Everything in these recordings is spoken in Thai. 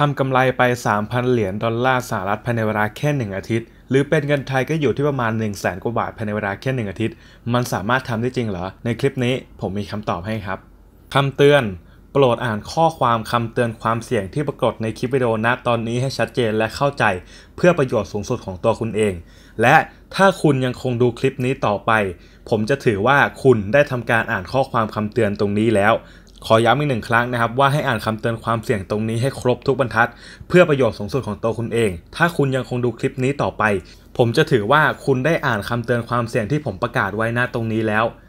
ทำกำไรไป 3,000 เหรียญดอลลาร์สหรัฐภายในเวลาแค่ 1 อาทิตย์ หรือเป็นเงินไทยก็อยู่ที่ประมาณ 1 0 0 0 0แกว่าบาทภายในเวลาแค่ 1 อาทิตย์ มันสามารถทำได้จริงเหรอ ในคลิปนี้ผมมีคำตอบให้ครับ คำเตือน โปรดอ่านข้อความคำเตือนความเสี่ยงที่ปรากฏในคลิปวิดีโอณตอนนี้ให้ชัดเจนและเข้าใจเพื่อประโยชน์สูงสุดของตัวคุณเอง และถ้าคุณยังคงดูคลิปนี้ต่อไป ผมจะถือว่าคุณได้ทำการอ่านข้อความคำเตือนตรงนี้แล้วขอย้ำอีกหนึ่งครั้งนะครับ ว่าให้อ่านคำเตือนความเสี่ยงตรงนี้ให้ครบทุกบรรทัด เพื่อประโยชน์สูงสุดของตัวคุณเอง ถ้าคุณยังคงดูคลิปนี้ต่อไป ผมจะถือว่าคุณได้อ่านคำเตือนความเสี่ยงที่ผมประกาศไว้หน้าตรงนี้แล้ว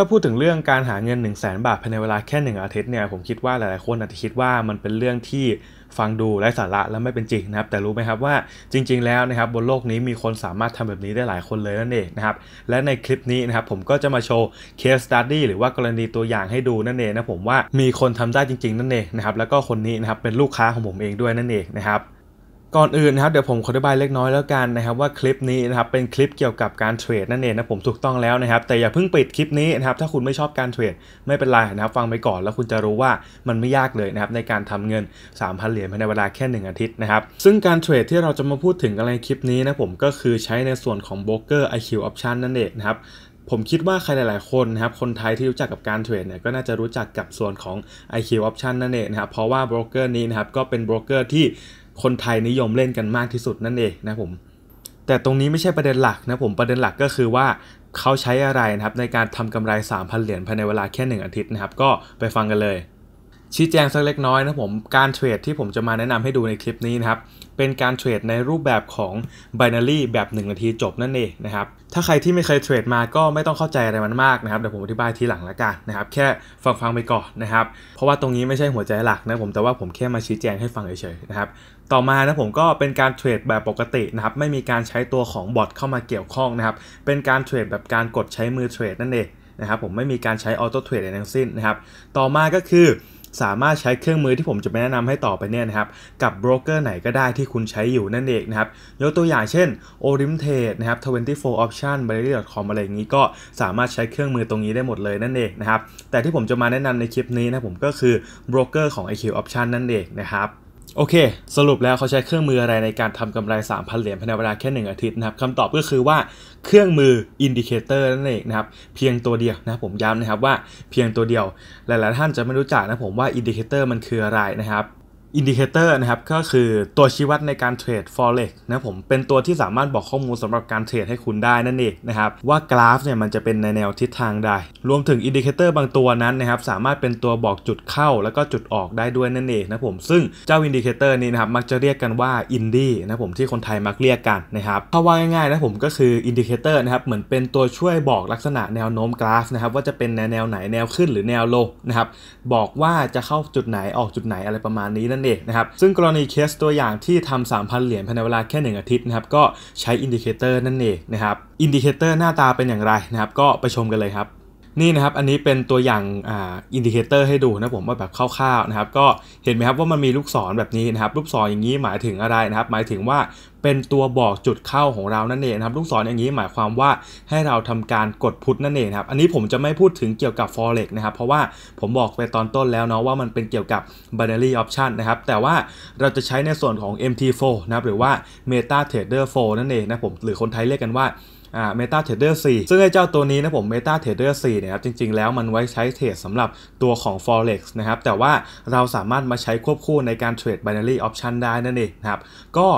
ถ้าพูดถึงเรื่องการหาเงิน1 0 0 0 0แบาทภายในเวลาแค่ 1 อาทิตย์เนี่ยผมคิดว่าหลายๆคนอาจจะคิดว่ามันเป็นเรื่องที่ฟังดูไร้สาระและไม่เป็นจริงนะครับ แต่รู้ไหมครับว่าจริงๆแล้วนะครับบนโลกนี้มีคนสามารถทำแบบนี้ได้หลายคนเลยนั่นเองนะครับ และในคลิปนี้นะครับผมก็จะมาโชว์เคสตัดดี้หรือว่ากรณีตัวอย่างให้ดูนั่นเองนะผมว่ามีคนทำได้จริงๆ นั่นเองนะครับแล้วก็คนนี้นะครับเป็นลูกค้าของผมเองด้วยนั่นเองนะครับก่อนอื่นนะครับ เดี๋ยวผมขออธิบายเล็กน้อยแล้วกันนะครับว่าคลิปนี้นะครับเป็นคลิปเกี่ยวกับการเทรดนั่นเองนะผมถูกต้องแล้วนะครับ แต่อย่าเพิ่งปิดคลิปนี้นะครับถ้าคุณไม่ชอบการเทรดไม่เป็นไรนะครับฟังไปก่อนแล้วคุณจะรู้ว่ามันไม่ยากเลยนะครับในการทำเงิน3,000เหรียญภายในเวลาแค่1อาทิตย์นะครับซึ่งการเทรดที่เราจะมาพูดถึงกันในคลิปนี้นะผมก็คือใช้ในส่วนของโบรกเกอร์ IQ Option นั่นเองนะครับ ผมคิดว่าใครหลายๆคนนะครับคนไทยที่รู้จักกับการเทรดเนี่ยก็น่าจะรู้จักกับส่วนของ IQ Option นั่นเองนะครับเพราะว่าโบรกเกอร์นี้นะครับก็เป็นโบรกเกอร์ที่คนไทยนิยมเล่นกันมากที่สุดนั่นเองนะผม แต่ตรงนี้ไม่ใช่ประเด็นหลักนะผมประเด็นหลักก็คือว่าเขาใช้อะไรนะครับ ในการทำกำไร3,000 เหรียญภายในเวลาแค่ 1 อาทิตย์นะครับ ก็ไปฟังกันเลยชี้แจงสักเล็กน้อยนะผมการเทรดที่ผมจะมาแนะนำให้ดูในคลิปนี้นะครับ เป็นการเทรดในรูปแบบของ Binary แบบ1นาทีจบนั่นเองนะครับถ้าใครที่ไม่เคยเทรดมาก็ไม่ต้องเข้าใจอะไรมันมากนะครับเดี๋ยวผมอธิบายทีหลังละกันนะครับแค่ฟังฟังไปก่อนนะครับเพราะว่าตรงนี้ไม่ใช่หัวใจหลักนะผมแต่ว่าผมแค่มาชี้แจงให้ฟังเฉยๆนะครับต่อมานะผมก็เป็นการเทรดแบบปกตินะครับ ไม่มีการใช้ตัวของบอทเข้ามาเกี่ยวข้องนะครับ เป็นการเทรดแบบการกดใช้มือเทรดนั่นเองนะครับ ผมไม่มีการใช้ออโต้เทรดอะไรทั้งสิ้นนะครับ ต่อมาก็คือ สามารถใช้เครื่องมือที่ผมจะไปแนะนำให้ต่อไปเนี่ยนะครับ กับโบรกเกอร์ไหนก็ได้ที่คุณใช้อยู่นั่นเองนะครับ ยกตัวอย่างเช่น o r i m t r a d e นะครับ24 option b a r r y c o m อะไรอย่างนี้ก็สามารถใช้เครื่องมือตรงนี้ได้หมดเลยนั่นเองนะครับแต่ที่ผมจะมาแนะนำในคลิปนี้นะผมก็คือโบรกเกอร์ของ IQ Option นั่นเองนะครับโอเค สรุปแล้วเขาใช้เครื่องมืออะไรในการทำกำไร3,000 เหรียญภายในเวลาแค่ 1 อาทิตย์นะครับคำตอบก็คือว่าเครื่องมืออินดิเคเตอร์นั่นเองนะครับ เพียงตัวเดียวนะผมย้ำนะครับว่าเพียงตัวเดียวหลาย ๆ ท่านจะไม่รู้จักนะผมว่าอินดิเคเตอร์มันคืออะไรนะครับอินดิเคเตอร์นะครับก็คือตัวชี้วัดในการเทรด forex นะผมเป็นตัวที่สามารถบอกข้อมูลสำหรับการเทรดให้คุณได้นั่นเองนะครับว่ากราฟเนี่ยมันจะเป็นในแนวทิศทางใดรวมถึงอินดิเคเตอร์บางตัวนั้นนะครับสามารถเป็นตัวบอกจุดเข้า แล้วก็จุดออกได้ด้วยนั่นเองนะผมซึ่งเจ้าอินดิเคเตอร์นี้นะครับมักจะเรียกกันว่าอินดี้นะผมที่คนไทยมักเรียกกันนะครับถ้าว่าง่ายๆนะผมก็คืออินดิเคเตอร์นะครับเหมือนเป็นตัวช่วยบอกลักษณะแนวโน้มกราฟนะครับว่าจะเป็นแนวไหนแนวขึ้นหรือแนวลงนะครับบอกว่าจะเข้าจุดไหนออกจุดไหนอะไรประมาณนี้นั่นนั่นเองนะครับซึ่งกรณีเคสตัวอย่างที่ทำ3,000 เหรียญภายในเวลาแค่ 1 อาทิตย์นะครับก็ใช้อินดิเคเตอร์นั่นเองนะครับอินดิเคเตอร์ หน้าตาเป็นอย่างไรนะครับ ก็ไปชมกันเลยครับนี่นะครับ อันนี้เป็นตัวอย่างอินดิเคเตอร์ให้ดูนะผมว่าแบบคร่าวๆนะครับ ก็เห็นไหมครับว่ามันมีลูกศรแบบนี้นะครับลูกศรออย่างนี้หมายถึงอะไรนะครับหมายถึงว่าเป็นตัวบอกจุดเข้าของเรานั่นเองครับ ลูกศรออย่างนี้หมายความว่า ให้เราทำการกดพุทธนั่นเองครับ อันนี้ผมจะไม่พูดถึงเกี่ยวกับ forex นะครับ เพราะว่าผมบอกไปตอนต้นแล้วเนาะว่ามันเป็นเกี่ยวกับ binary option นะครับแต่ว่าเราจะใช้ในส่วนของ MT4 นะครับหรือว่า MetaTrader 4 นั่นเองนะผมหรือคนไทยเรียกกันว่าอ่า Meta Trader 4 ซึ่งไอ้เจ้าตัวนี้นะผม Meta Trader 4เนี่ยครับจริงๆแล้วมันไว้ใช้เทรดสำหรับตัวของ Forex นะครับแต่ว่าเราสามารถมาใช้ควบคู่ในการเทรด Binary Option ได้นั่นเองนะครับก็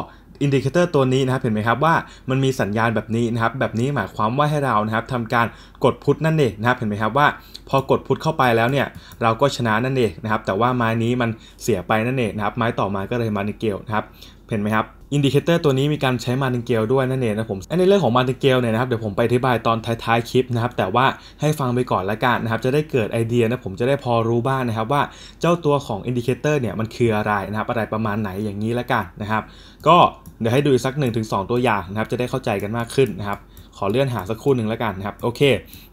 อินดิเคเตอร์ตัวนี้นะครับเห็นไหมครับว่ามันมีสัญญาณแบบนี้นะครับ แบบนี้หมายความว่าให้เรานะครับทำการกดพุทนั่นเองนะครับเห็นไหมครับว่าพอกดพุทเข้าไปแล้วเนี่ยเราก็ชนะนั่นเองนะครับแต่ว่าไม้นี้มันเสียไปนั่นเองนะครับไม้ต่อมาก็เลยมานิเกลนะครับเห็นไหมครับอินดิเคเตอร์ตัวนี้มีการใช้มาติงเกลด้วยนั่นเองนะผมในเรื่องของมาติงเกลเนี่ยนะครับเดี๋ยวผมไปอธิบายตอนท้ายๆคลิปนะครับ แต่ว่าให้ฟังไปก่อนละกันนะครับ จะได้เกิดไอเดียนะผมจะได้พอรู้บ้างนะครับ ว่าเจ้าตัวของอินดิเคเตอร์เนี่ยมันคืออะไรนะครับ อะไรประมาณไหนอย่างนี้ละกันนะครับ ก็เดี๋ยวให้ดูสัก 1-2 ตัวอย่างนะครับ จะได้เข้าใจกันมากขึ้นนะครับขอเลื่อนหาสักคู่หนึ่งแล้วกันนะครับ โอเค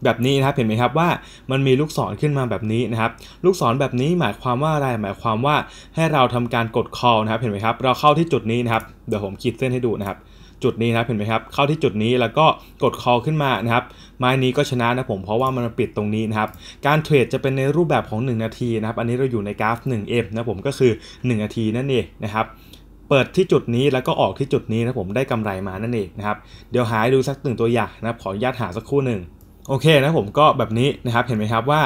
แบบนี้นะครับเห็นไหมครับว่า มันมีลูกศรขึ้นมาแบบนี้นะครับ ลูกศรแบบนี้หมายความว่าอะไรหมายความว่าให้เราทำการกด call นะครับ เห็นไหมครับ เราเข้าที่จุดนี้นะครับเดี๋ยวผมขีดเส้นให้ดูนะครับ จุดนี้นะเห็นไหมครับ เข้าที่จุดนี้แล้วก็กดคอขึ้นมานะครับ ไม้นี้ก็ชนะนะผมเพราะว่ามันปิดตรงนี้นะครับ การเทรดจะเป็นในรูปแบบของ 1 นาทีนะครับ อันนี้เราอยู่ในกราฟ 1M นะผมก็คือ1นาทีนั่นเองนะครับเปิดที่จุดนี้แล้วก็ออกที่จุดนี้นะผมได้กำไรมานั่นเองนะครับเดี๋ยวหาดูสักหนึ่งตัวอย่างนะครับขออนุญาตหาสักคู่หนึ่งโอเคนะผมก็แบบนี้นะครับเห็นไหมครับว่า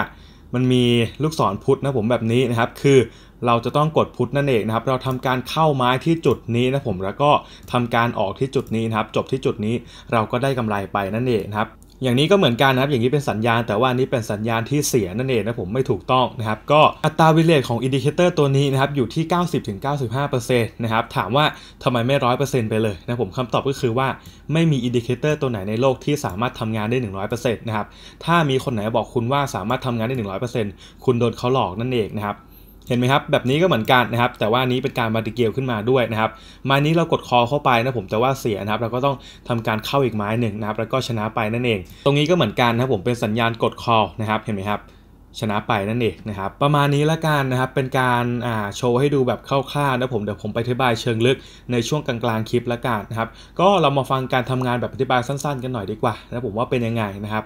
มันมีลูกศรพุทธนะผมแบบนี้นะครับ คือเราจะต้องกดพุทธนั่นเองนะครับเราทำการเข้าไม้ที่จุดนี้นะผมแล้วก็ทำการออกที่จุดนี้นะครับ จบที่จุดนี้เราก็ได้กำไรไปนั่นเองนะครับอย่างนี้ก็เหมือนกันนะครับ อย่างนี้เป็นสัญญาณแต่ว่านี้เป็นสัญญาณที่เสียนั่นเองนะผมไม่ถูกต้องนะครับ ก็อัตราวิเลตของอินดิเคเตอร์ตัวนี้นะครับอยู่ที่ 90-95%นะครับ ถามว่าทำไมไม่100%ไปเลยนะผมคำตอบก็คือว่าไม่มีอินดิเคเตอร์ตัวไหนในโลกที่สามารถทำงานได้ 100%นะครับ ถ้ามีคนไหนบอกคุณว่าสามารถทำงานได้ 100%คุณโดนเขาหลอกนั่นเองนะครับเห็นไหมครับแบบนี้ก็เหมือนกันนะครับ แต่ว่านี้เป็นการมาติเกลขึ้นมาด้วยนะครับไม้นี้เรากดคอเข้าไปนะผมแต่ว่าเสียนะครับ เราก็ต้องทำการเข้าอีกไม้หนึ่งนะครับแล้วก็ชนะไปนั่นเอง ตรงนี้ก็เหมือนกันนะผมเป็นสัญญาณกดคอนะครับ เห็นไหมครับ ชนะไปนั่นเองนะครับ ประมาณนี้ละกันนะครับ เป็นการโชว์ให้ดูแบบคร่าวๆนะผมเดี๋ยวผมไปอธิบายเชิงลึกในช่วงกลางๆคลิปละกันนะครับ ก็เรามาฟังการทำงานแบบอธิบายสั้นๆกันหน่อยดีกว่านะผมว่าเป็นยังไงนะครับ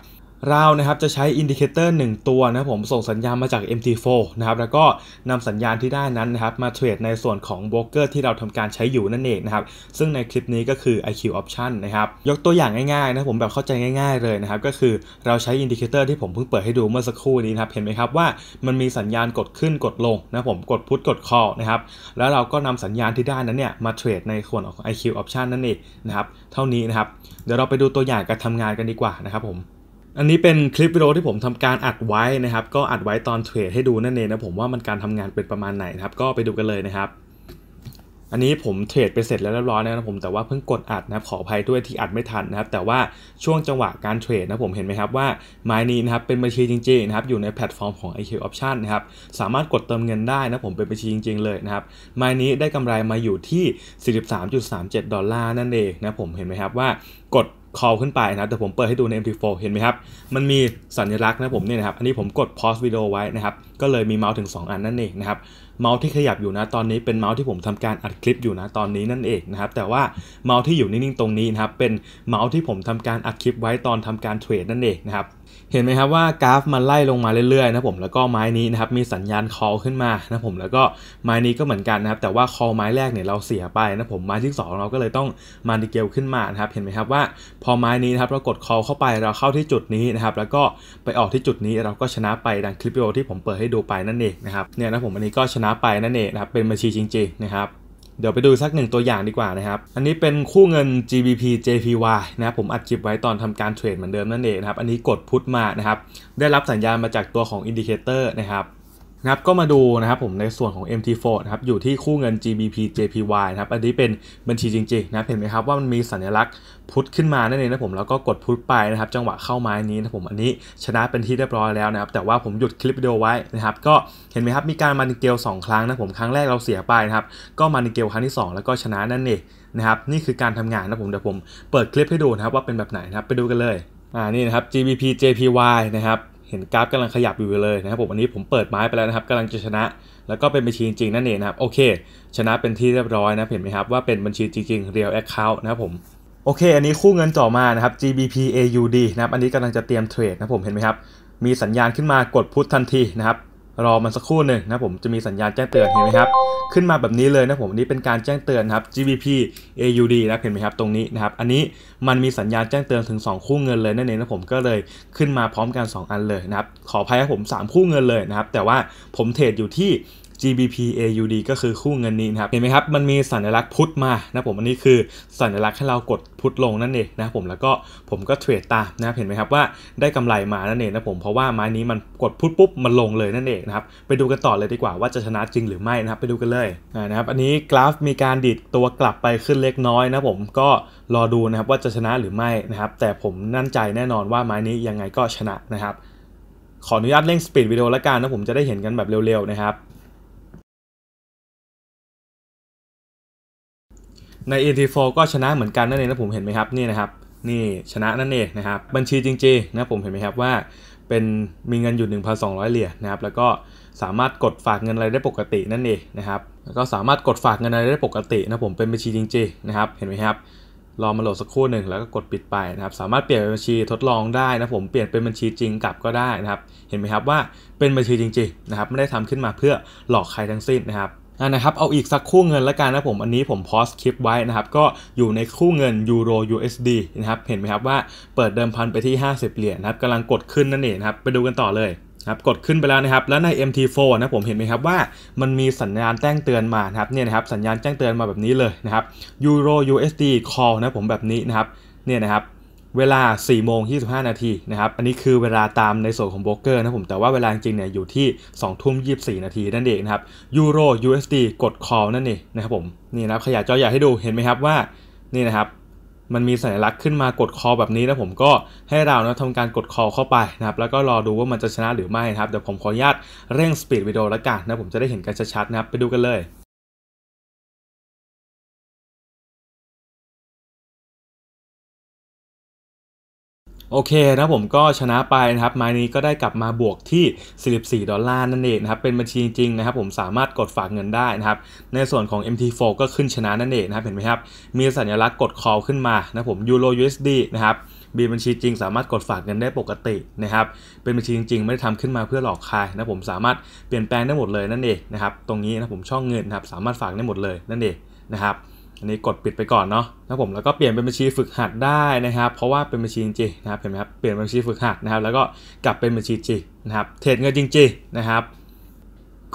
เรานะครับจะใช้อินดิเคเตอร์1ตัวนะผมส่งสัญญาณมาจาก MT4 นะครับ แล้วก็นำสัญญาณที่ได้นั้นนะครับมาเทรดในส่วนของโบรกเกอร์ ที่เราทำการใช้อยู่นั่นเองนะครับ ซึ่งในคลิปนี้ก็คือ IQ Option นะครับ ยกตัวอย่างง่ายๆนะผมแบบเข้าใจง่ายๆเลยนะครับก็คือเราใช้อินดิเคเตอร์ที่ผมเพิ่งเปิดให้ดูเมื่อสักครู่นี้นะครับ เห็นไหมครับว่ามันมีสัญญาณกดขึ้นกดลงนะผมกดพุทกดคอนะครับแล้วเราก็นำสัญญาณที่ได้นั้นเนี่ยมาเทรดในส่วนของ IQ Option นั่นเองนะครับเท่านี้นะครับเดี๋ยวเราไปดูตัวอย่างการทำงานกันดีกว่านะครับผมอันนี้เป็นคลิปวิดีโอที่ผมทำการอัดไว้นะครับ ก็อัดไว้ตอนเทรดให้ดูนั่นเองนะผมว่ามันการทำงานเป็นประมาณไหนนะครับก็ไปดูกันเลยนะครับอันนี้ผมเทรดไปเสร็จแล้วเรียบร้อยนะผมแต่ว่าเพิ่งกดอัดนะครับขออภัยด้วยที่อัดไม่ทันนะครับแต่ว่าช่วงจังหวะการเทรดนะผมเห็นไหมครับว่าไม้นี้นะครับเป็นบัญชีจริงๆนะครับอยู่ในแพลตฟอร์มของ IQ Option นะครับสามารถกดเติมเงินได้นะผมเป็นบัญชีจริง ๆ เลยนะครับไม้นี้ได้กำไรมาอยู่ที่ 43.37ดอลลาร์นั่นเองนะผมเห็นไหมครับว่ากดคอลขึ้นไปนะ แต่ผมเปิดให้ดูใน m t 4เห็นไหมครับ มันมีสัญลักษณ์นะผมเนี่ยนะครับ อันนี้ผมกดพอสวิดีโอไว้นะครับ ก็เลยมีเมาส์ถึง2อันนั่นเองนะครับ เมาส์ที่ขยับอยู่นะ ตอนนี้ เป็นเมาส์ที่ผมทำการอัดคลิปอยู่นะ ตอนนี้นั่นเองนะครับ แต่ว่าเมาส์ที่อยู่นิ่งๆตรงนี้นะครับ เป็นเมาส์ที่ผมทำการอัดคลิปไว้ตอนทำการเทรดนั่นเองนะครับเห็นไหมครับว่ากราฟมันไล่ลงมาเรื่อยๆนะผมแล้วก็ไม้นี้นะครับมีสัญญาณคอขึ้นมานะผมแล้วก็ไม้นี้ก็เหมือนกันนะครับ แต่ว่าคอไม้แรกเนี่ยเราเสียไปนะผม ไม้ที่2เราก็เลยต้องมาดิเกลขึ้นมานะครับ เห็นไหมครับว่าพอไม้นี้นะครับ เรากดคอเข้าไปเราเข้าที่จุดนี้นะครับ แล้วก็ไปออกที่จุดนี้เราก็ชนะไปดังคลิปวิดีโอที่ผมเปิดให้ดูไปนั่นเองนะครับเนี่ยนะผมอันนี้ก็ชนะไปนั่นเองนะครับเป็นบัญชีจริง ๆนะครับเดี๋ยวไปดูสักหนึ่งตัวอย่างดีกว่านะครับ อันนี้เป็นคู่เงิน GBP JPY นะครับ ผมอัดคลิปไว้ตอนทำการเทรดเหมือนเดิมนั่นเองนะครับ อันนี้กดพุทมานะครับ ได้รับสัญญาณมาจากตัวของอินดิเคเตอร์นะครับครับก็มาดูนะครับผมในส่วนของ MT4 นะครับอยู่ที่คู่เงิน GBP JPY นะครับอันนี้เป็นบัญชีจริงๆนะเห็นไหมครับว่ามันมีสัญลักษณ์พุทขึ้นมาน่นอนนะผมแล้วก็กดพุทไปนะครับ จังหวะเข้าไม้นี้นะผมอันนี้ชนะเป็นที่เรียบร้อยแล้วนะครับ แต่ว่าผมหยุดคลิปวิดีโอไว้นะครับก็เห็นไหมครับมีการมานิเกล2ครั้งนะผมครั้งแรกเราเสียไปนะครับ ก็มานิเกลครั้งที่ 2 แล้วก็ชนะนั่นเองนะครับนี่คือการทำงานนะผมเดี๋ยวผมเปิดคลิปให้ดูนะครับว่าเป็นแบบไหนนะครับไปดูกันเลยอ่านี่นะครับ GBP JPY นะครับเห็นกราฟกำลังขยับอยู่เลยนะครับผมอันนี้ผมเปิดไม้ไปแล้วนะครับกำลังจะชนะ แล้วก็เป็นบัญชีจริงๆ นั่นเองนะครับโอเค ชนะเป็นที่เรียบร้อยนะเห็นไหมครับว่าเป็นบัญชีจริงๆ real account นะครับผมโอเค อันนี้คู่เงินต่อมานะครับ GBP AUD นะครับอันนี้กำลังจะเตรียมเทรดนะผมเห็นไหมครับ มีสัญญาณขึ้นมากดพุททันทีนะครับรอมันสักครู่หนึ่งนะผมจะมีสัญญาณแจ้งเตือนเห็นไหมครับ ขึ้นมาแบบนี้เลยนะผมนี้เป็นการแจ้งเตือนครับ GBP AUD นะเห็นไหมครับตรงนี้นะครับอันนี้มันมีสัญญาณแจ้งเตือนถึง 2 คู่เงินเลยนั่นเองนะผมก็เลยขึ้นมาพร้อมกัน2 อันเลยนะครับขออภัยครับผม 3 คู่เงินเลยนะครับแต่ว่าผมเทรดอยู่ที่ GBP AUD ก็คือคู่เงินนี้นะครับเห็นไหมครับมันมีสัญลักษณ์พุทมานะผมอันนี้คือสัญลักษณ์ให้เรากดพุทลงนั่นเองนะผมแล้วก็ ผมก็เทรดตามนะครับเห็นไหมครับว่าได้กำไรมานั่นเองนะผมเพราะว่าไม้นี้มันกดพุทปุ๊บมันลงเลยนั่นเองนะครับไปดูกันต่อเลยดีกว่า ว่าจะชนะจริงหรือไม่นะครับไปดูกันเลยนะครับอันนี้กราฟมีการดีดตัวกลับไปขึ้นเล็กน้อยนะผมก็รอดูนะครับว่าจะชนะหรือไม่นะครับแต่ผมนั่นใจแน่นอนว่าไม้นี้ยังไงก็ชนะนะครับขออนุญาตเร่งสปีดวิดีโอละกันนะผมจะได้เห็นกันแบบเร็วๆนะครับใน AT4 ก็ชนะเหมือนกันนั่นเองนะผมเห็นไหมครับนี่นะครับนี่ชนะนั่นเองนะครับบัญชีจริงๆนะผมเห็นไหมครับว่าเป็นมีเงินอยู่ 1,200 เหรียญนะครับแล้วก็สามารถกดฝากเงินอะไรได้ปกตินั่นเองนะครับแล้วก็สามารถกดฝากเงินอะไรได้ปกตินะผมเป็นบัญชีจริงๆนะครับเห็นไหมครับรอมาโหลดสักครู่หนึ่งแล้วก็กดปิดไปนะครับ สามารถเปลี่ยนเป็นบัญชีทดลองได้นะผมเปลี่ยนเป็นบัญชีจริงกลับก็ได้นะครับเห็นไหมครับว่าเป็นบัญชีจริงๆนะครับไม่ได้ทำขึ้นมาเพื่อหลอกใครทั้งสิ้นนะครับนะครับเอาอีกสักคู่เงินละกันนะผมอันนี้ผมพสคลิปไว้นะครับก็อยู่ในคู่เงินยูโร USD นะครับเห็นไหมครับว่าเปิดเดิมพันไปที่ 50 เหรียญนะครับกำลังกดขึ้นนั่นเองครับไปดูกันต่อเลยครับกดขึ้นไปแล้วนะครับ แล้วใน MT4 นะผมเห็นไหมครับว่ามันมีสัญญาณแจ้งเตือนมานะครับเนี่ยนะครับสัญญาณแจ้งเตือนมาแบบนี้เลยนะครับยูโร USD call นะผมแบบนี้นะครับ เนี่ยนะครับเวลา 4 โมง25 นาทีนะครับ อันนี้คือเวลาตามในส่วนของโบรกเกอร์ นะผม แต่ว่าเวลา จริงเนี่ย อยู่ที่ 2 ทุ่ม 24 นาทีนั่นเอง นะครับ ยูโร USD กด call นั่นเอง นะครับผม นี่นะครับ ขยายจอใหญ่ให้ดูเห็นไหมครับว่า นี่นะครับ มันมีสัญลักษณ์ขึ้นมากด คอ แบบนี้นะผม ก็ให้เรานะทำการกด คอ เข้าไป นะครับ แล้วก็ รอ ดูว่ามันจะชนะหรือไม่ นะครับ เดี๋ยว ผม ขออนุญาตเร่งสปีดวิดีโอละกันนะผมจะได้เห็นกันชัดๆนะครับไปดูกันเลยโอเคนะผมก็ชนะไปนะครับมานี้ก็ได้กลับมาบวกที่ 44 ดอลลาร์นั่นเองนะครับเป็นบัญชีจริงนะครับผมสามารถกดฝากเงินได้นะครับในส่วนของ MT4 ก็ขึ้นชนะนั่นเองนะครับเห็นไหมครับมีสัญลักษณ์กด call ขึ้นมานะผม Euro USD นะครับบีบัญชีจริงสามารถกดฝากเงินได้ปกตินะครับเป็นบัญชีจริงๆไม่ได้ทำขึ้นมาเพื่อหลอกใครนะผมสามารถเปลี่ยนแปลงได้หมดเลยนั่นเองนะครับตรงนี้นะผมช่องเงินนะครับสามารถฝากได้หมดเลยนั่นเองนะครับอันนี้กดปิดไปก่อนเนาะนะผมแล้วก็เปลี่ยนเป็นบัญชีฝึกหัดได้นะครับ เพราะว่าเป็นบัญชีจริงนะครับเห็นไหมครับเปลี่ยนบัญชีฝึกหัดนะครับแล้วก็กลับเป็นบัญชีจริงนะครับ เทรดเงินจริงๆ นะครับ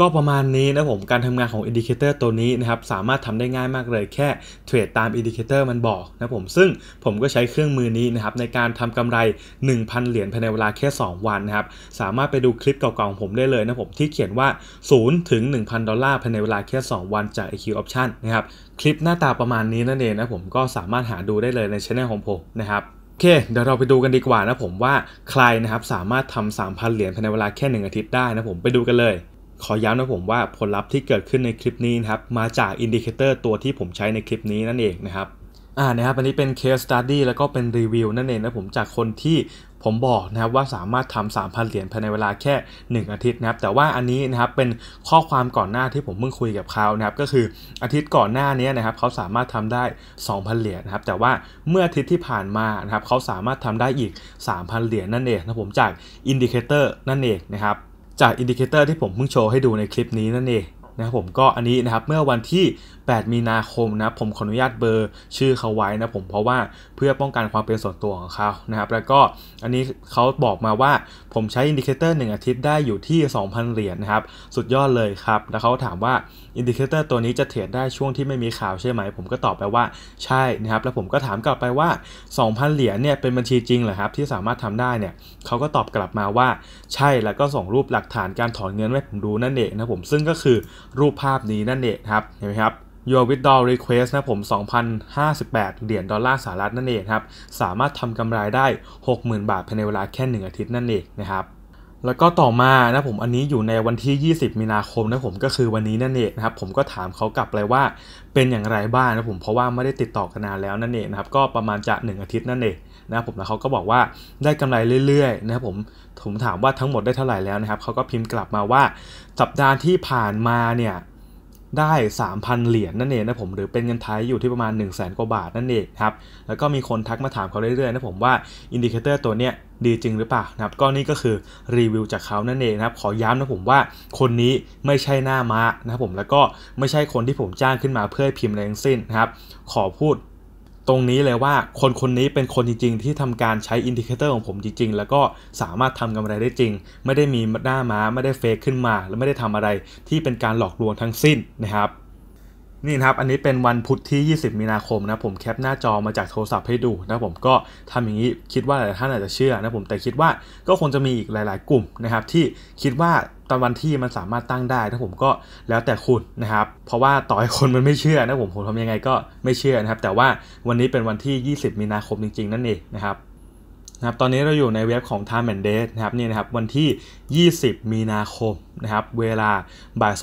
ก็ประมาณนี้นะผมการทำงานของ indicator ตัวนี้นะครับ สามารถทำได้ง่ายมากเลยแค่เทรดตาม indicator มันบอกนะผม ซึ่งผมก็ใช้เครื่องมือนี้นะครับ ในการทำกำไร 1,000 เหรียญภายในเวลาแค่ 2 วันนะครับ สามารถไปดูคลิปเก่าๆของผมได้เลยนะผมที่เขียนว่า0ถึง1,000 ดอลลาร์ภายในเวลาแค่ 2 วันจาก IQ Option นะครับ คลิปหน้าตาประมาณนี้นั่นเองนะผมก็สามารถหาดูได้เลยในช่องของผมนะครับโอเคเดี๋ยวเราไปดูกันดีกว่านะผมว่าใครนะครับสามารถทำ3,000เหรียญภายในเวลาแค่1อาทิตย์ได้นะผมไปดูกันเลยขอย้ำนะผมว่าผลลัพธ์ที่เกิดขึ้นในคลิปนี้นะครับ มาจากอินดิเคเตอร์ตัวที่ผมใช้ในคลิปนี้นั่นเองนะครับอ่านะครับ อันนี้เป็นเคสตั t ดี้แล้วก็เป็นรีวิวนั่นเองนะผมจากคนที่ผมบอกนะครับว่าสามารถทำ3,000 เหรียญภายในเวลาแค่ 1 อาทิตย์นะครับ แต่ว่าอันนี้นะครับเป็นข้อความก่อนหน้าที่ผมเพิ่งคุยกับเขานะครับก็คืออาทิตย์ก่อนหน้านี้นะครับเขาสามารถทำได้ 2,000 เหรียญนะครับ แต่ว่าเมื่ออาทิตย์ที่ผ่านมานะครับเขาสามารถทำได้อีก3,000เหรียญนั่นเองนะผมจากอินดิเคเตอร์นั่นเองนะครับจากอินดิเคเตอร์ที่ผมเพิ่งโชว์ให้ดูในคลิปนี้นั่นเองนะครับผมก็อันนี้นะครับเมื่อวันที่ 8 มีนาคมนะผมขออนุญาตเบอร์ชื่อเขาไว้นะผมเพราะว่าเพื่อป้องกันความเป็นส่วนตัวของเขานะครับแล้วก็อันนี้เขาบอกมาว่าผมใช้อินดิเคเตอร์1อาทิตย์ได้อยู่ที่ 2,000 เหรียญนนะครับสุดยอดเลยครับ แล้วเขาถามว่าอินดิเคเตอร์ตัวนี้จะเทรดได้ช่วงที่ไม่มีข่าวใช่ไหม ผมก็ตอบไปว่าใช่นะครับแล้วผมก็ถามกลับไปว่า 2,000 เหรียญเนี่ยเป็นบัญชีจริงเหรอครับ ที่สามารถทำได้เนี่ยเขาก็ตอบกลับมาว่าใช่ แล้วก็ส่งรูปหลักฐานการถอนเงินให้ผมดูนั่นเองนะผมซึ่งก็คือรูปภาพนี้นั่นเองครับ เห็นไหมครับ Your withdrawal request นะผม 2,058เหรียญดอลลาร์สหรัฐนั่นเองครับ สามารถทำกำไรได้ 60,000 บาทภายในเวลาแค่1อาทิตย์นั่นเองนะครับ แล้วก็ต่อมานะผม อันนี้อยู่ในวันที่ 20 มีนาคมนะผมก็คือวันนี้นั่นเองนะครับ ผมก็ถามเขากลับเลยว่าเป็นอย่างไรบ้างนะผม เพราะว่าไม่ได้ติดต่อกันนานแล้วนั่นเองนะครับ ก็ประมาณจะ 1 อาทิตย์นั่นเองนะผม แล้วเขาก็บอกว่าได้กำไรเรื่อยๆนะครับผมผมถามว่าทั้งหมดได้เท่าไหร่แล้วนะครับ เขาก็พิมพ์กลับมาว่าสัปดาห์ที่ผ่านมาเนี่ย ได้ 3,000 เหรียญนนั่นเองนะผม หรือเป็นเงินไทยอยู่ที่ประมาณ 1 0 0 0 0แกว่าบาทนั่นเองครับ แล้วก็มีคนทักมาถามเขาเรื่อยๆนะผมว่าอินดิเคเตอร์ตัวเนี้ยดีจริงหรือเปล่านะครับก็นี่ก็คือ รีวิวจากเขานั่นเองนะครับขอย้ำนะผมว่าคนนี้ไม่ใช่หน้าม้านะครับผมแล้วก็ไม่ใช่คนที่ผมจ้างขึ้นมาเพื่อพิมพ์อะไรทั้งสิ้นนะครับขอพูดตรงนี้เลยว่าคนคนนี้เป็นคนจริงๆ ที่ทำการใช้อินดิเคเตอร์ของผมจริงๆ แล้วก็สามารถทำกำไรได้จริง ไม่ได้มีหน้าม้าไม่ได้เฟกขึ้นมา และไม่ได้ทำอะไรที่เป็นการหลอกลวงทั้งสิ้นนะครับนี่นะครับ อันนี้เป็นวันพุธที่ 20 มีนาคมนะผมแคปหน้าจอมาจากโทรศัพท์ให้ดูนะผมก็ทำอย่างนี้ คิดว่าหลายท่านอาจจะเชื่อนะผมแต่คิดว่าก็คงจะมีอีกหลายๆ กลุ่มนะครับที่คิดว่าตอนวันที่มันสามารถตั้งได้ถ้าผมก็แล้วแต่คุณนะครับ เพราะว่าต่อให้คนมันไม่เชื่อนะผมผมทำยังไงก็ไม่เชื่อนะครับ แต่ว่าวันนี้เป็นวันที่ 20 มีนาคมจริง ๆ นั่นเองนะครับนะครับ ตอนนี้เราอยู่ในเว็บของ Time and Date นะครับนี่นะครับวันที่ 20 มีนาคมนะครับ เวลาบ่าย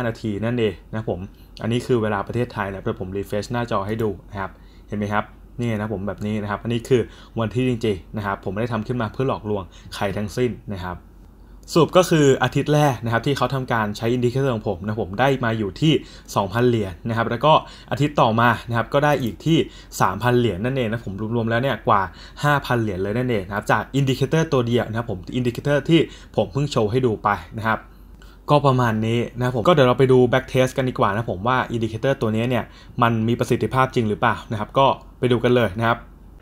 2.55นาทีนั่นเองนะผมอันนี้คือเวลาประเทศไทยนะเพื่อผมรีเฟรชหน้าจอให้ดูนะครับเห็นไหมครับ นี่นะผมแบบนี้นะครับ อันนี้คือวันที่จริง ๆ นะครับ ผมไม่ได้ทำขึ้นมาเพื่อหลอกลวงใครทั้งสิ้นนะครับสรุปก็คืออาทิตย์แรกนะครับที่เขาทำการใช้อินดิเคเตอร์ของผมนะผมได้มาอยู่ที่ 2,000 เหรียญนนะครับแล้วก็อาทิตย์ต่อมานะครับ ก็ได้อีกที่ 3,000 เหรียญนนั่นเองนะผมรวมๆแล้วเนี่ยกว่า 5,000 เหรียญเลยนั่นเองนะครับ จากอินดิเคเตอร์ตัวเดียวนะครับผมอินดิเคเตอร์ที่ผมเพิ่งโชว์ให้ดูไปนะครับก็ประมาณนี้นะผมก็เดี๋ยวเราไปดูแบ็กเทสกันดีกว่านะผมว่าอินดิเคเตอร์ตัวนี้เนี่ยมันมีประสิทธิภาพจริงหรือเปล่านะครับ ก็ไปดูกันเลยนะครับ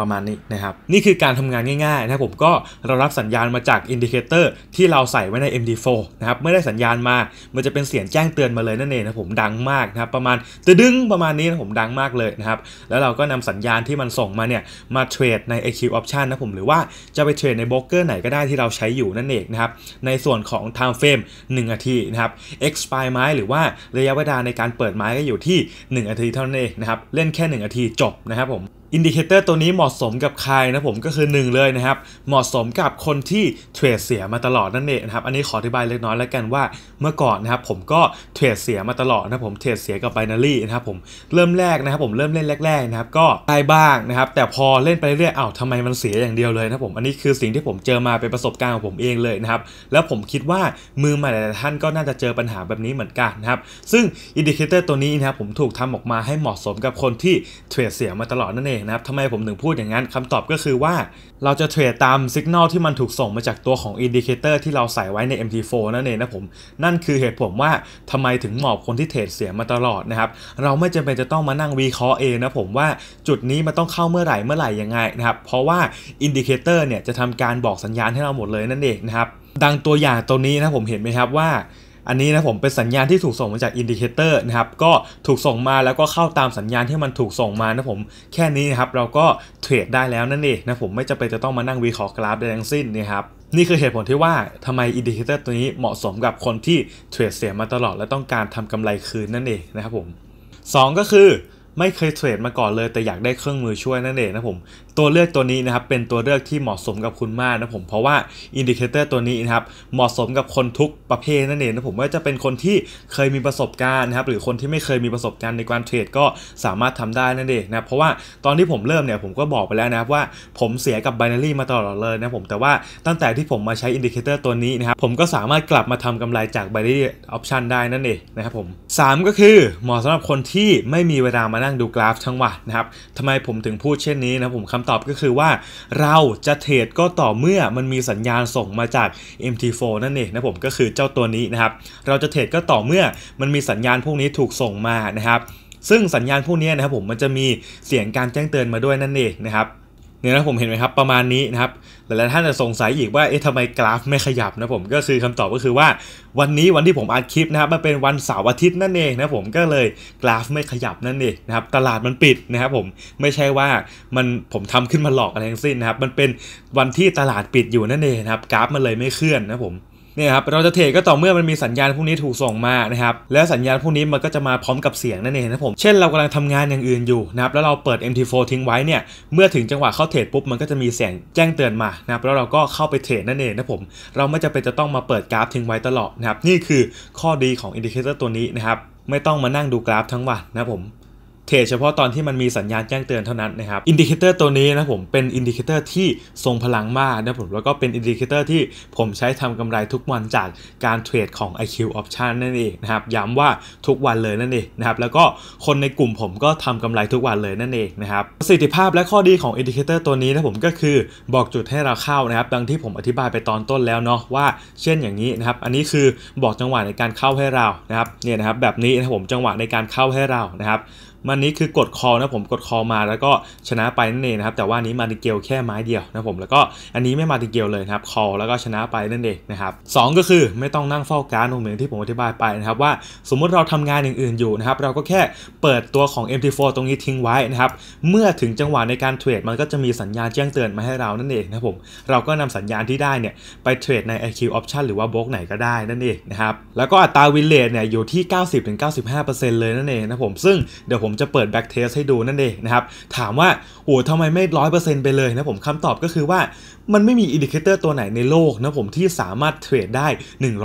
ประมาณนี้นะครับนี่คือการทำงานง่ายๆนะผมก็เรารับสัญญาณมาจากอินดิเคเตอร์ที่เราใส่ไว้ใน MD4 นะครับเมื่อได้สัญญาณมามันจะเป็นเสียงแจ้งเตือนมาเลยนั่นเองนะผมดังมากนะครับประมาณตดึงประมาณนี้นะผมดังมากเลยนะครับแล้วเราก็นำสัญญาณที่มันส่งมาเนี่ยมาเทรดใน AQ Option นะผมหรือว่าจะไปเทรดในบล็อกเกอร์ไหนก็ได้ที่เราใช้อยู่นั่นเองนะครับในส่วนของ time frame 1นาทีนะครับ expire ไม้หรือว่าระยะเวลาในการเปิดไม้ก็อยู่ที่1นาทีเท่านั้นเองนะครับเล่นแค่1นาทีจบนะครับผมอินดิเคเตอร์ตัวนี้เหมาะมาะสมกับใครนะผมก็คือ1เลยนะครับ เหมาะสมกับคนที่เทรดเสียมาตลอดนั่นเองนะครับอันนี้ขออธิบายเล็กน้อยแล้วกันว่า เมื่อก่อนนะครับผมก็เทรดเสียมาตลอดนะผมเทรดเสียกับไบนารี่นะครับผมเริ่มแรกนะครับผมเริ่มเล่นแรก ๆนะครับ ก็ได้บ้างนะครับแต่พอเล่นไปเรื่อยๆอ้าวทำไมมันเสียอย่างเดียวเลยนะผมอันนี้คือสิ่งที่ผมเจอมาเป็นประสบการณ์ของผมเองเลยนะครับแล้วผมคิดว่ามือใหม่หลายท่านก็น่าจะเจอปัญหาแบบนี้เหมือนกันนะครับซึ่งอินดิเคเตอร์ตัวนี้นะครับผมถูกทำออกมาให้เหมาะสมกับคนที่เทรดเสียมาตลอดนั่นเองนะครับทำไมผมถึงพูดอย่างนั้นคำตอบก็คือว่าเราจะเทรดตามสัญญาณที่มันถูกส่งมาจากตัวของอินดิเคเตอร์ที่เราใส่ไว้ใน MT4 นั่นเองนะผมนั่นคือเหตุผลว่าทำไมถึงหมอบคนที่เทรดเสียมาตลอดนะครับเราไม่จำเป็นจะต้องมานั่งวิเคราะห์เองนะผมว่าจุดนี้มันต้องเข้าเมื่อไหร่เมื่อไหร่ยังไงนะครับ เพราะว่าอินดิเคเตอร์เนี่ยจะทำการบอกสัญญาณให้เราหมดเลยนั่นเองนะครับดังตัวอย่างตัวนี้นะผมเห็นไหมครับว่าอันนี้นะผมเป็นสัญญาณที่ถูกส่งมาจากอินดิเคเตอร์นะครับก็ถูกส่งมาแล้วก็เข้าตามสัญญาณที่มันถูกส่งมานะผมแค่นี้นะครับเราก็เทรดได้แล้วนั่นเองนะผมไม่จำเป็นจะต้องมานั่งวิเคราะห์กราฟใดทั้งสิ้นนะครับนี่คือเหตุผลที่ว่าทำไมอินดิเคเตอร์ตัวนี้เหมาะสมกับคนที่เทรดเสียมาตลอดและต้องการทำกำไรคืนนั่นเองนะครับผม2ก็คือไม่เคยเทรดมาก่อนเลยแต่อยากได้เครื่องมือช่วยนั่นเองนะผมตัวเลือกตัวนี้นะครับเป็นตัวเลือกที่เหมาะสมกับคุณมากนะผมเพราะว่าอินดิเคเตอร์ตัวนี้นะครับเหมาะสมกับคนทุกประเภทนั่นเองนะผมว่าจะเป็นคนที่เคยมีประสบการณ์นะครับหรือคนที่ไม่เคยมีประสบการณ์ในการเทรดก็สามารถทำได้นั่นเองนะเพราะว่าตอนที่ผมเริ่มเนี่ยผมก็บอกไปแล้วนะครับว่า ผมเสียกับ b น n a ี่มาตลอดเลยนะผมแต่ว่าตั้งแต่ที่ผมมาใช้อินดิเคเตอร์ตัวนี้นะครับผมก็สามารถกลับมาทำกำไรจากไบนารี่ออปชันได้นั่นเองนะครับผม3ก็คือเหมาะสำหรับคนที่ไม่มีเวลามานั่งดูกราฟทั้งวันนะครับทำไมผมถึงพูดเช่นนี้นะผมคำตอบก็คือว่าเราจะเทรดก็ต่อเมื่อมันมีสัญญาณส่งมาจาก MT4 นั่นเองนะผมก็คือเจ้าตัวนี้นะครับ เราจะเทรดก็ต่อเมื่อมันมีสัญญาณพวกนี้ถูกส่งมานะครับ ซึ่งสัญญาณพวกนี้นะครับผมมันจะมีเสียงการแจ้งเตือนมาด้วยนั่นเองนะครับเนี่ยนะผมเห็นไหมครับประมาณนี้นะครับ หลายๆท่านจะสงสัยอีกว่า เอ๊ะทำไมกราฟไม่ขยับนะผม ก็คือคำตอบก็คือว่าวันนี้วันที่ผมอัดคลิปนะครับมันเป็นวันเสาร์อาทิตย์นั่นเองนะผม ก็เลยกราฟไม่ขยับนั่นเองนะครับ ตลาดมันปิดนะครับผม ไม่ใช่ว่ามันผมทำขึ้นมาหลอกอะไรทั้งสิ้นนะครับ มันเป็นวันที่ตลาดปิดอยู่นั่นเองนะครับ กราฟมันเลยไม่เคลื่อนนะผมเนี่ยครับเราจะเทรดก็ต่อเมื่อมันมีสัญญาณพวกนี้ถูกส่งมานะครับ แล้วสัญญาณพวกนี้มันก็จะมาพร้อมกับเสียงนั่นเองนะผม เช่นเรากำลังทำงานอย่างอื่นอยู่นะครับ แล้วเราเปิด MT4 ทิ้งไว้เนี่ย เมื่อถึงจังหวะเข้าเทรดปุ๊บ มันก็จะมีเสียงแจ้งเตือนมานะครับ แล้วเราก็เข้าไปเทรดนั่นเองนะผม เราไม่จำเป็นจะต้องมาเปิดกราฟทิ้งไว้ตลอดนะครับ นี่คือข้อดีของอินดิเคเตอร์ตัวนี้นะครับ ไม่ต้องมานั่งดูกราฟทั้งวันนะผมเทรดเฉพาะตอนที่มันมีสัญญาณแจ้งเตือนเท่านั้นนะครับอินดิเคเตอร์ตัวนี้นะผมเป็นอินดิเคเตอร์ที่ทรงพลังมากนะผม แล้วก็เป็นอินดิเคเตอร์ที่ผมใช้ทำกำไรทุกวันจากการเทรดของ IQ Option นั่นเองนะครับย้ำว่าทุกวันเลยนั่นเองนะครับ แล้วก็คนในกลุ่มผมก็ทำกำไรทุกวันเลยนั่นเองนะครับประสิทธิภาพและข้อดีของอินดิเคเตอร์ตัวนี้นะผมก็คือบอกจุดให้เราเข้านะครับดังที่ผมอธิบายไปตอนต้นแล้วเนาะว่า เช่นอย่างนี้นะครับอันนี้คือบอกจังหวะในการเข้าให้เรานะครับเนี่ยนะครับแบบนี้นะผมจังหวะในการเข้าให้เรานะครับมันนี้คือกดคอนะผมกดคอมาแล้วก็ชนะไปนั่นเองนะครับแต่ว่านี้มาติเกลแค่ไม้เดียวนะผมแล้วก็อันนี้ไม่มาติเกลเลยนะครับคอ แล้วก็ชนะไปนั่นเองนะครับสก็คือไม่ต้องนั่งเฝ้าการ์ดเหมือนที่ผมอธิบายไปนะครับว่า สมมุติเราทำงานอย่างอื่นอยู่นะครับเราก็แค่เปิดตัวของ MT4 ตรงนี้ทิ้งไว้นะครับเมื่อถึงจังหวะในการเทรดมันก็จะมีสัญญาณแจ้งเตือนมาให้เรานั่นเองนะผมเราก็นำสัญญาณที่ได้เนี่ยไปเทรดใน IQ Option หรือว่าบล็อกไหนก็ได้นั่นเองนะครับแล้วก็อัตราวินเลทเนี่ยอยู่ที่ 90-95%เลยนั่นเองนะผมซึ่งเดี๋ยวผผมจะเปิดแบ็กเทสให้ดูนั่นเองนะครับ ถามว่าโอหทำไมไม่ร้อยเปอร์เซ็นต์ไปเลยนะผมคำตอบก็คือว่ามันไม่มีอินดิเคเตอร์ตัวไหนในโลกนะผมที่สามารถเทรดได้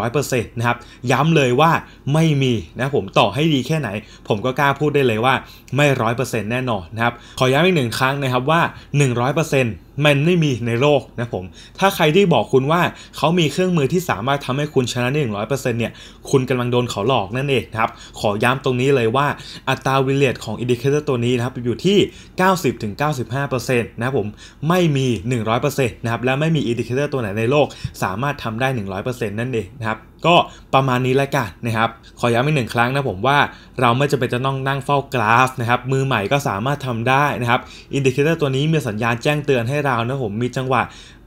100%นะครับย้ำเลยว่าไม่มีนะผมต่อให้ดีแค่ไหน ผมก็กล้าพูดได้เลยว่าไม่รร้ออยเเป์ซ็นต์แน่นอนนะครับขอย้ำอีกหนึ่งครั้งนะครับว่า 100%มันไม่มีในโลกนะผมถ้าใครที่บอกคุณว่าเขามีเครื่องมือที่สามารถทำให้คุณชนะได้หนึ่งร้อยเปอร์เซ็นต์เนี่ยคุณกำลังโดนเขาหลอกนั่นเองนะครับขอย้ำตรงนี้เลยว่าอัตราวิเลตของอินดิเคเตอร์ตัวนี้นะครับอยู่ที่ 90-95%นะผมไม่มี 100%นะครับและไม่มีอินดิเคเตอร์ตัวไหนในโลก สามารถทำได้ 100%นั่นเองนะครับก็ประมาณนี้ละกันนะครับ ขอย้ำอีกหนึ่งครั้งนะ ผมว่าเราไม่จำเป็นจะต้องนั่งเฝ้ากราฟนะครับมือใหม่ก็สามารถทำได้นะครับอินดิเคเตอร์ตัวนี้มีสัญญาณแจ้งเตือนให้เรานะผมมีจังหวะ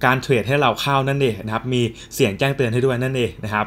การเทรดให้เราเข้านั่นเองนะครับ มีเสียงแจ้งเตือนให้ด้วยนั่นเองนะครับ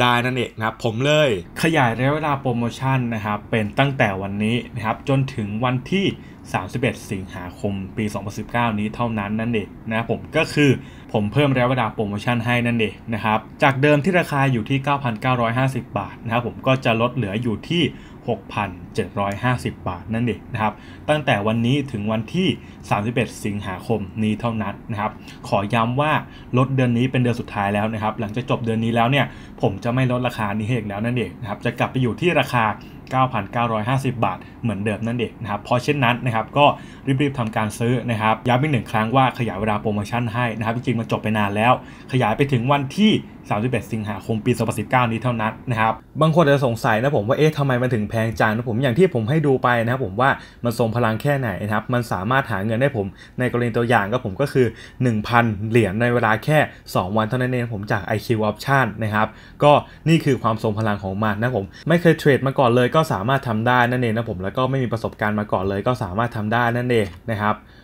ได้นั่นเองนะครับผมเลยขยายระยะเวลาโปรโมชั่นนะครับเป็นตั้งแต่วันนี้นะครับจนถึงวันที่ 31 สิงหาคม ปี 2019 นี้เท่านั้นนั่นเองนะผมก็คือผมเพิ่มระยะเวลาโปรโมชั่นให้นั่นเองนะครับจากเดิมที่ราคาอยู่ที่ 9,950 บาทนะครับผมก็จะลดเหลืออยู่ที่6,750 บาท นั่นเองนะครับตั้งแต่วันนี้ถึงวันที่ 31 สิงหาคมนี้เท่านั้นนะครับขอย้ำว่าลดเดือนนี้เป็นเดือนสุดท้ายแล้วนะครับหลังจากจบเดือนนี้แล้วเนี่ยผมจะไม่ลดราคานี้อีกแล้วนั่นเองนะครับจะกลับไปอยู่ที่ราคา 9,950 บาท เหมือนเดิมนั่นเองนะครับเพราะเช่นนั้นนะครับก็รีบๆทำการซื้อนะครับย้ำอีกหนึ่งครั้งว่าขยายเวลาโปรโมชั่นให้นะครับจริงๆมันจบไปนานแล้ว ขยายไปถึงวันที่31สิงหาคมปี 2019 นี้เท่านั้นนะครับ บางคนจะสงสัยนะผมว่า เอ๊ะทำไมมันถึงแพงจังนะผม อย่างที่ผมให้ดูไปนะครับผมว่ามันทรงพลังแค่ไหนนะครับ มันสามารถหาเงินได้ผมในกรณีตัวอย่างก็ผมก็คือ 1,000 เหรียญในเวลาแค่ 2 วันเท่านั้นเองผมจาก IQ Option นะครับ ก็นี่คือความทรงพลังของมันนะผมไม่เคยเทรดมาก่อนเลยก็สามารถทำได้นั่นเองนะผมแล้วก็ไม่มีประสบการณ์มาก่อนเลย ก็สามารถทำได้นั่นเองนะครับ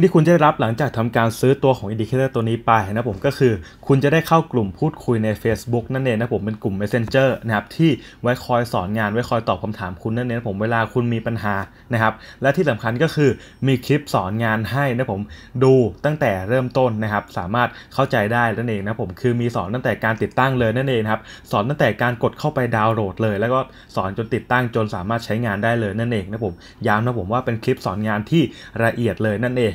งที่คุณจะได้รับหลังจากทำการซื้อตัวของอินดิเคเตอร์ตัวนี้ไปนะผมก็คือ คุณจะได้เข้ากลุ่มพูดคุยใน Facebook นั่นเองนะผมเป็นกลุ่ม Messenger นะครับที่ไว้คอยสอนงานไว้คอยตอบคำถามคุณนั่นเองผมเวลาคุณมีปัญหานะครับและที่สำคัญก็คือมีคลิปสอนงานให้นะผมดูตั้งแต่เริ่มต้นนะครับสามารถเข้าใจได้นั่นเองนะผมคือมีสอนตั้งแต่การติดตั้งเลยนั่นเองครับสอนตั้งแต่การกดเข้าไปดาวน์โหลดเลย แล้วก็สอนจนติดตั้งจนสามารถใช้งานได้เลยนั่นเองนะผมย้ำนะผมว่าเป็นคลิปสอนงานที่ละเอียดเลยนั่นเอง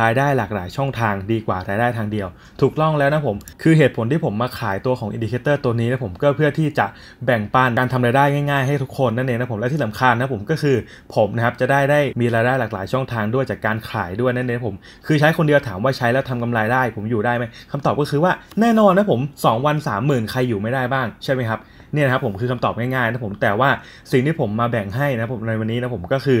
รายได้หลากหลายช่องทางดีกว่ารายได้ทางเดียว ถูกต้องแล้วนะผม คือเหตุผลที่ผมมาขายตัวของอินดิเคเตอร์ตัวนี้นะผมก็เพื่อที่จะแบ่งปันการทำรายได้ง่ายๆ ให้ทุกคนนั่นเองนะผมและที่สาคัญนะผมก็คือผมนะครับจะได้ได้มีรายได้หลากหลายช่องทางด้วยจากการขายด้วยนั่นเองผม คือใช้คนเดียวถามว่าใช้แล้วทำกำไรได้ผมอยู่ได้ไหมคำตอบก็คือว่าแน่นอนนะผม2วัน3 0,000ใครอยู่ไม่ได้บ้างใช่ไหมครับเนี่ยนะครับผมคือคำตอบง่ายๆนะผมแต่ว่าสิ่งที่ผมมาแบ่งให้นะผมในวันนี้นะผมก็คือ